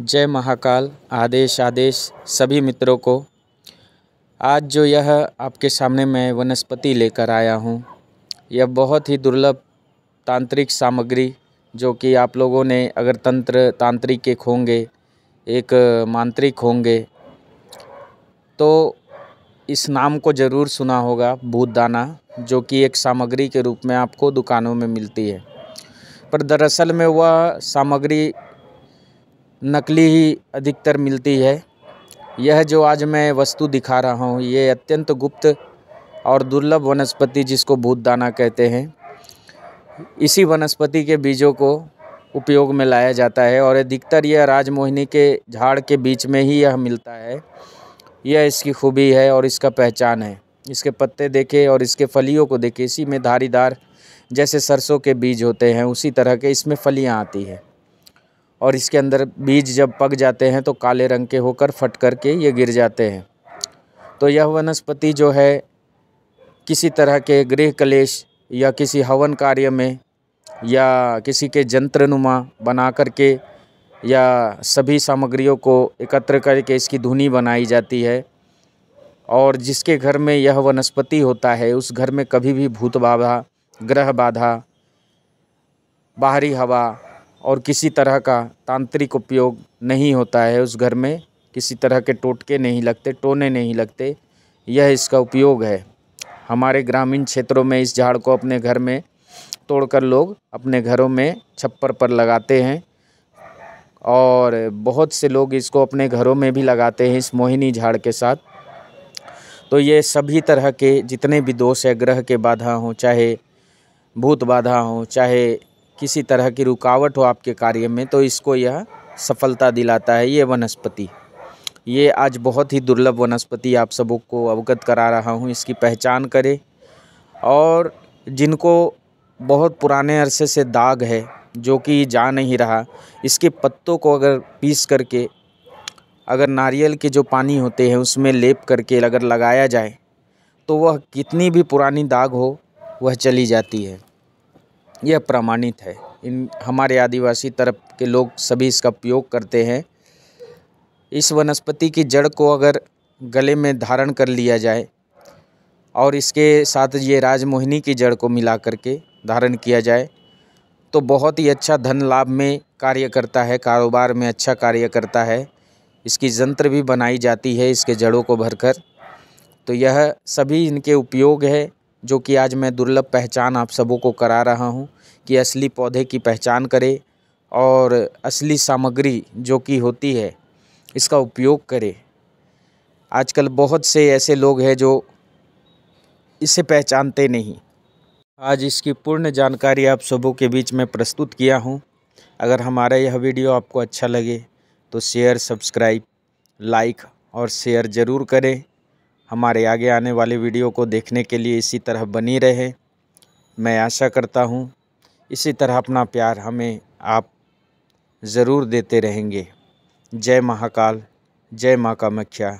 जय महाकाल आदेश आदेश सभी मित्रों को आज जो यह आपके सामने मैं वनस्पति लेकर आया हूँ यह बहुत ही दुर्लभ तांत्रिक सामग्री जो कि आप लोगों ने अगर तंत्र तांत्रिक एक होंगे एक मांत्रिक होंगे तो इस नाम को ज़रूर सुना होगा भूतदाना जो कि एक सामग्री के रूप में आपको दुकानों में मिलती है पर दरअसल में वह सामग्री नकली ही अधिकतर मिलती है यह जो आज मैं वस्तु दिखा रहा हूँ ये अत्यंत गुप्त और दुर्लभ वनस्पति जिसको भूत दाना कहते हैं इसी वनस्पति के बीजों को उपयोग में लाया जाता है और अधिकतर यह राजमोहिनी के झाड़ के बीच में ही यह मिलता है यह इसकी खूबी है और इसका पहचान है इसके पत्ते देखे और इसके फलियों को देखे इसी में धारीदार जैसे सरसों के बीज होते हैं उसी तरह के इसमें फलियाँ आती हैं और इसके अंदर बीज जब पक जाते हैं तो काले रंग के होकर फट कर के ये गिर जाते हैं तो यह वनस्पति जो है किसी तरह के गृह कलेश या किसी हवन कार्य में या किसी के जंत्रनुमा बना करके या सभी सामग्रियों को एकत्र करके इसकी धुनी बनाई जाती है और जिसके घर में यह वनस्पति होता है उस घर में कभी भी भूत बाधा ग्रह बाधा बाहरी हवा और किसी तरह का तांत्रिक उपयोग नहीं होता है उस घर में किसी तरह के टोटके नहीं लगते टोने नहीं लगते यह इसका उपयोग है हमारे ग्रामीण क्षेत्रों में इस झाड़ को अपने घर में तोड़कर लोग अपने घरों में छप्पर पर लगाते हैं और बहुत से लोग इसको अपने घरों में भी लगाते हैं इस मोहिनी झाड़ के साथ तो ये सभी तरह के जितने भी दोष है ग्रह के बाधा हों चाहे भूत बाधा हों चाहे किसी तरह की रुकावट हो आपके कार्य में तो इसको यह सफलता दिलाता है ये वनस्पति ये आज बहुत ही दुर्लभ वनस्पति आप सबों को अवगत करा रहा हूँ इसकी पहचान करें और जिनको बहुत पुराने अरसे से दाग है जो कि जा नहीं रहा इसके पत्तों को अगर पीस करके अगर नारियल के जो पानी होते हैं उसमें लेप करके अगर लगाया जाए तो वह कितनी भी पुरानी दाग हो वह चली जाती है यह प्रमाणित है इन हमारे आदिवासी तरफ के लोग सभी इसका उपयोग करते हैं इस वनस्पति की जड़ को अगर गले में धारण कर लिया जाए और इसके साथ ये राजमोहिनी की जड़ को मिला करके धारण किया जाए तो बहुत ही अच्छा धन लाभ में कार्य करता है कारोबार में अच्छा कार्य करता है इसकी जंत्र भी बनाई जाती है इसके जड़ों को भरकर तो यह सभी इनके उपयोग है जो कि आज मैं दुर्लभ पहचान आप सबों को करा रहा हूँ कि असली पौधे की पहचान करें और असली सामग्री जो कि होती है इसका उपयोग करें आजकल बहुत से ऐसे लोग हैं जो इसे पहचानते नहीं आज इसकी पूर्ण जानकारी आप सबों के बीच में प्रस्तुत किया हूँ अगर हमारा यह वीडियो आपको अच्छा लगे तो शेयर सब्सक्राइब लाइक और शेयर ज़रूर करें हमारे आगे आने वाले वीडियो को देखने के लिए इसी तरह बनी रहे मैं आशा करता हूँ इसी तरह अपना प्यार हमें आप ज़रूर देते रहेंगे जय महाकाल जय माँ मख्या